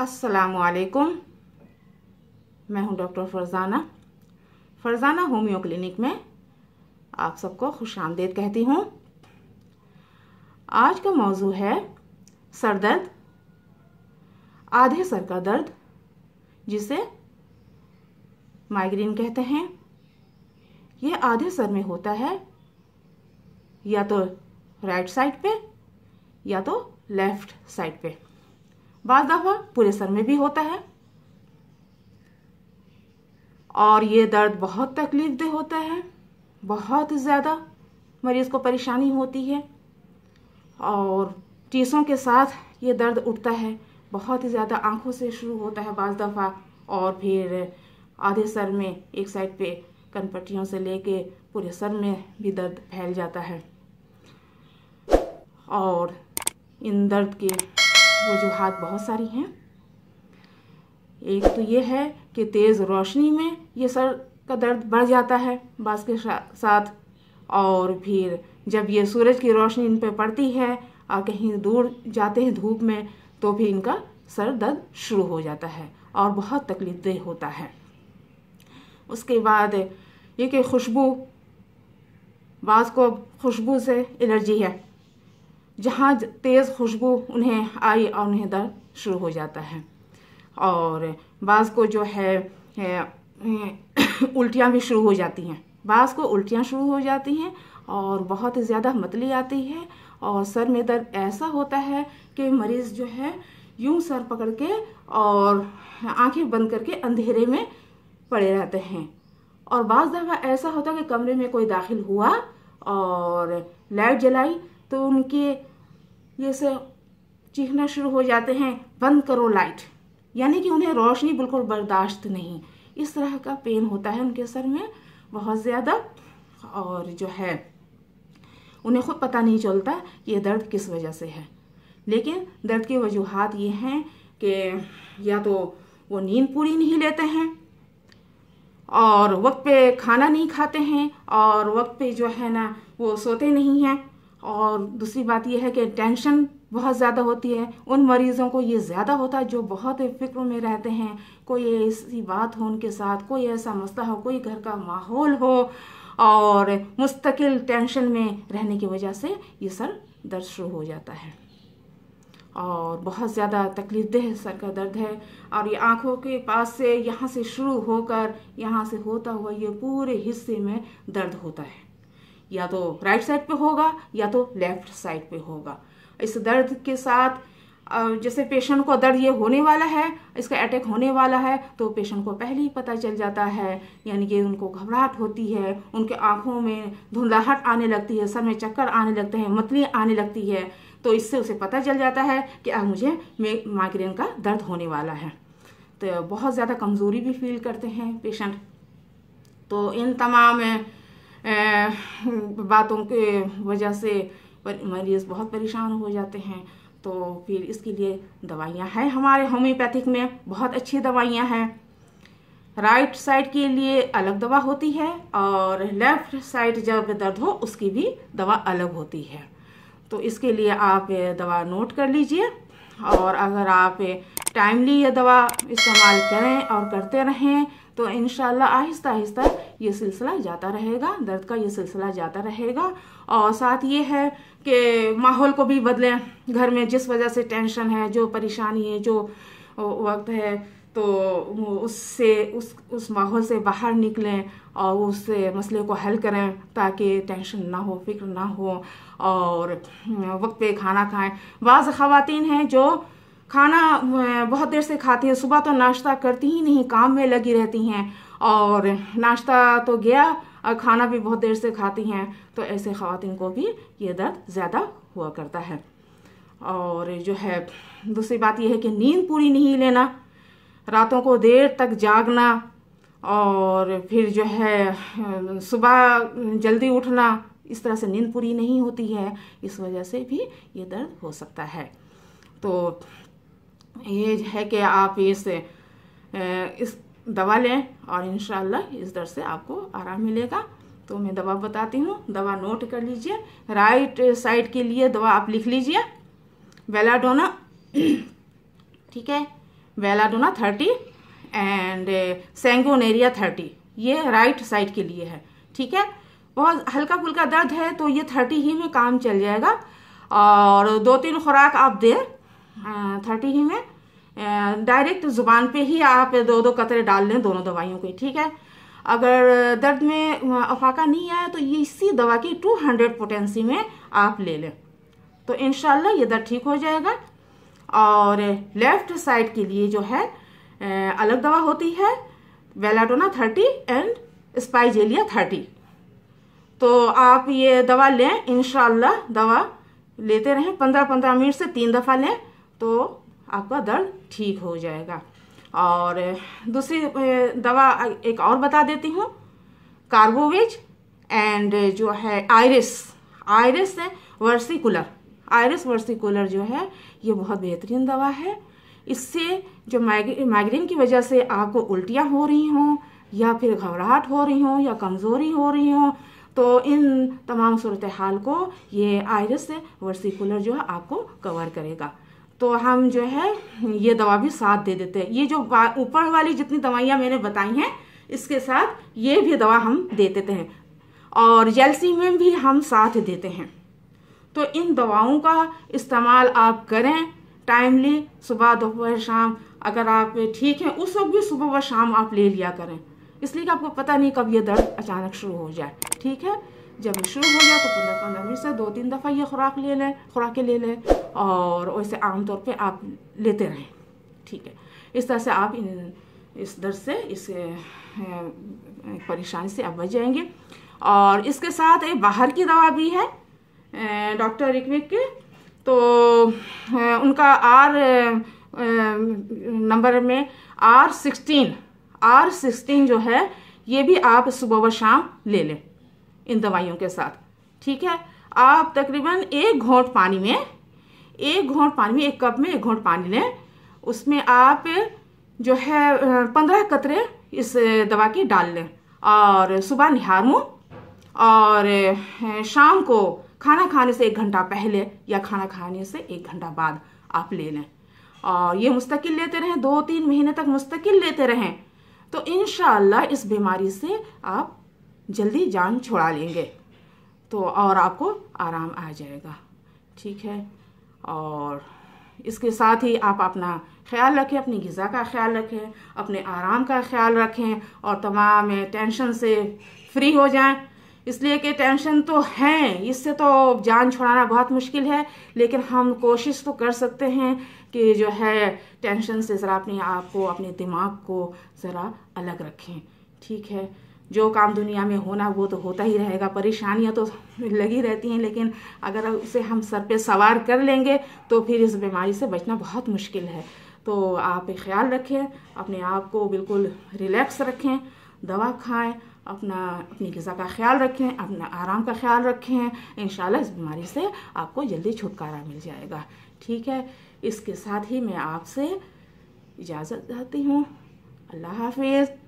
असलकुम मैं हूं doctor Farzana Farzana homeo clinic में आप सबको खुश आमदेद कहती हूं आज का मौजू है सर दर्द आधे सर का दर्द जिसे माइग्रेन कहते हैं यह आधे सर में होता है या तो राइट साइड पे या तो लेफ्ट साइड पे दफ़ा पूरे सर में भी होता है और ये दर्द बहुत तकलीफ़ दे होता है बहुत ज़्यादा मरीज़ को परेशानी होती है और टीसों के साथ ये दर्द उठता है बहुत ही ज़्यादा आँखों से शुरू होता है बाज़ दफ़ा और फिर आधे सर में एक साइड पे कनपट्टियों से लेके पूरे सर में भी दर्द फैल जाता है और इन दर्द के वजूहत बहुत सारी हैं एक तो ये है कि तेज़ रोशनी में ये सर का दर्द बढ़ जाता है बास के साथ और फिर जब ये सूरज की रोशनी इन पर पड़ती है और कहीं दूर जाते हैं धूप में तो भी इनका सर दर्द शुरू हो जाता है और बहुत तकलीफदेह होता है उसके बाद ये कि खुशबू बास को खुशबू से एलर्जी है जहाँ तेज़ खुशबू उन्हें आई और उन्हें दर्द शुरू हो जाता है और बाज़ को जो है, उल्टियाँ भी शुरू हो जाती हैं बाज़ को उल्टियाँ शुरू हो जाती हैं और बहुत ज़्यादा मतली आती है और सर में दर्द ऐसा होता है कि मरीज़ जो है यूं सर पकड़ के और आंखें बंद करके अंधेरे में पड़े रहते हैं और बाज़ दफ़ा ऐसा होता है कि कमरे में कोई दाखिल हुआ और लाइट जलाई तो उनके ये सब चीखना शुरू हो जाते हैं बंद करो लाइट यानी कि उन्हें रोशनी बिल्कुल बर्दाश्त नहीं इस तरह का पेन होता है उनके सर में बहुत ज़्यादा और जो है उन्हें खुद पता नहीं चलता कि ये दर्द किस वजह से है लेकिन दर्द की वजूहत ये हैं कि या तो वो नींद पूरी नहीं लेते हैं और वक्त पे खाना नहीं खाते हैं और वक्त पे जो है ना वो सोते नहीं हैं और दूसरी बात यह है कि टेंशन बहुत ज़्यादा होती है उन मरीज़ों को ये ज़्यादा होता है जो बहुत फिक्र में रहते हैं कोई ऐसी बात हो उनके साथ कोई ऐसा मसला हो कोई घर का माहौल हो और मुस्तकिल टेंशन में रहने की वजह से ये सर दर्द शुरू हो जाता है और बहुत ज़्यादा तकलीफ देह सर का दर्द है और ये आँखों के पास से यहाँ से शुरू होकर यहाँ से होता हुआ ये पूरे हिस्से में दर्द होता है या तो राइट साइड पे होगा या तो लेफ्ट साइड पे होगा इस दर्द के साथ जैसे पेशेंट को दर्द ये होने वाला है इसका अटैक होने वाला है तो पेशेंट को पहले ही पता चल जाता है यानी कि उनको घबराहट होती है उनके आंखों में धुंधलाहट आने लगती है सर में चक्कर आने लगते हैं मतली आने लगती है तो इससे उसे पता चल जाता है कि अब मुझे माइग्रेन का दर्द होने वाला है तो बहुत ज़्यादा कमज़ोरी भी फील करते हैं पेशेंट तो इन तमाम बातों के वजह से मरीज बहुत परेशान हो जाते हैं तो फिर इसके लिए दवाइयाँ हैं हमारे होम्योपैथिक में बहुत अच्छी दवाइयाँ हैं राइट साइड के लिए अलग दवा होती है और लेफ्ट साइड जब दर्द हो उसकी भी दवा अलग होती है तो इसके लिए आप दवा नोट कर लीजिए और अगर आप टाइमली ये दवा इस्तेमाल करें और करते रहें तो इन आहिस्ता आहिस्ता ये सिलसिला जाता रहेगा दर्द का ये सिलसिला जाता रहेगा और साथ ये है कि माहौल को भी बदलें घर में जिस वजह से टेंशन है जो परेशानी है जो वक्त है तो उससे उस उस माहौल से बाहर निकलें और उस मसले को हल करें ताकि टेंशन ना हो फिक्र ना हो और वक्त पे खाना खाएं बाज़ खातन हैं जो खाना बहुत देर से खाती हैं सुबह तो नाश्ता करती ही नहीं काम में लगी रहती हैं और नाश्ता तो गया और खाना भी बहुत देर से खाती हैं तो ऐसे ख़वान को भी ये दर्द ज़्यादा हुआ करता है और जो है दूसरी बात यह है कि नींद पूरी नहीं लेना रातों को देर तक जागना और फिर जो है सुबह जल्दी उठना इस तरह से नींद पूरी नहीं होती है इस वजह से भी ये दर्द हो सकता है तो ये है कि आप इस इस दवा लें और इन इस दर से आपको आराम मिलेगा तो मैं दवा बताती हूँ दवा नोट कर लीजिए राइट साइड के लिए दवा आप लिख लीजिए वेलाडोना ठीक है belladonna thirty and sanguinaria thirty ये राइट साइड के लिए है ठीक है बहुत हल्का फुल्का दर्द है तो ये थर्टी ही में काम चल जाएगा और दो तीन खुराक आप दें थर्टी हाँ, ही में डायरेक्ट ज़ुबान पे ही आप दो दो कतरे डाल लें दोनों दवाइयों के ठीक है अगर दर्द में अफाका नहीं आया तो ये इसी दवा की 200 हंड्रेड पोटेंसी में आप ले लें तो इन ये दर्द ठीक हो जाएगा और लेफ्ट साइड के लिए जो है अलग दवा होती है belladonna thirty and spigelia thirty तो आप ये दवा लें इन दवा लेते रहें पंद्रह पंद्रह मिनट से तीन दफ़ा लें तो आपका दर्द ठीक हो जाएगा और दूसरी दवा एक और बता देती हूँ कार्बोवेज एंड जो है iris iris versicolor iris versicolor जो है ये बहुत बेहतरीन दवा है इससे जो माइग्रेन की वजह से आपको उल्टियाँ हो रही हों या फिर घबराहट हो रही हो या कमज़ोरी हो रही हो तो इन तमाम सूरत हाल को ये आयरस वर्सिकुलर जो है आपको कवर करेगा तो हम जो है ये दवा भी साथ दे देते हैं ये जो ऊपर वाली जितनी दवाइयाँ मैंने बताई हैं इसके साथ ये भी दवा हम दे देते हैं और जेलसी में भी हम साथ देते हैं तो इन दवाओं का इस्तेमाल आप करें टाइमली सुबह दोपहर शाम अगर आप ठीक हैं उस वक्त भी सुबह व शाम आप ले लिया करें इसलिए कि आपको पता नहीं कब ये दर्द अचानक शुरू हो जाए ठीक है जब ये शुरू हो गया तो पंद्रह पंद्रह मिनट से दो तीन दफ़ा ये खुराक ले लें खुराकें ले लें और वैसे आमतौर पर आप लेते रहें ठीक है इस तरह से आप इन इस दर्द से इस परेशानी से आप बच जाएंगे और इसके साथ एक बाहर की दवा भी है डॉक्टर रिकविक के तो उनका आर नंबर में आर सिक्सटीन आर सिक्सटीन जो है ये भी आप सुबह व शाम ले लें इन दवाइयों के साथ ठीक है आप तकरीबन एक घोंट पानी में एक घोंट पानी में एक कप में एक घोंट पानी लें उसमें आप जो है पंद्रह कतरे इस दवा की डाल लें और सुबह निहार मुँह और शाम को खाना खाने से एक घंटा पहले या खाना खाने से एक घंटा बाद आप ले लें और ये मुस्तकिल लेते रहें दो तीन महीने तक मुस्तकिल लेते रहें तो इन इस बीमारी से आप जल्दी जान छोड़ा लेंगे तो और आपको आराम आ जाएगा ठीक है और इसके साथ ही आप अपना ख्याल रखें अपनी गज़ा का ख्याल रखें अपने आराम का ख्याल रखें और तमाम टेंशन से फ्री हो जाएं इसलिए कि टेंशन तो हैं इससे तो जान छुड़ाना बहुत मुश्किल है लेकिन हम कोशिश तो कर सकते हैं कि जो है टेंशन से ज़रा अपने आप को अपने दिमाग को ज़रा अलग रखें ठीक है जो काम दुनिया में होना वो तो होता ही रहेगा परेशानियाँ तो लगी रहती हैं लेकिन अगर उसे हम सर पे सवार कर लेंगे तो फिर इस बीमारी से बचना बहुत मुश्किल है तो आप ख्याल रखें अपने आप को बिल्कुल रिलैक्स रखें दवा खाएं अपना अपनी गज़ा का ख्याल रखें अपना आराम का ख्याल रखें इन इस बीमारी से आपको जल्दी छुटकारा मिल जाएगा ठीक है इसके साथ ही मैं आपसे इजाज़त चाहती हूँ अल्लाह हाफिज़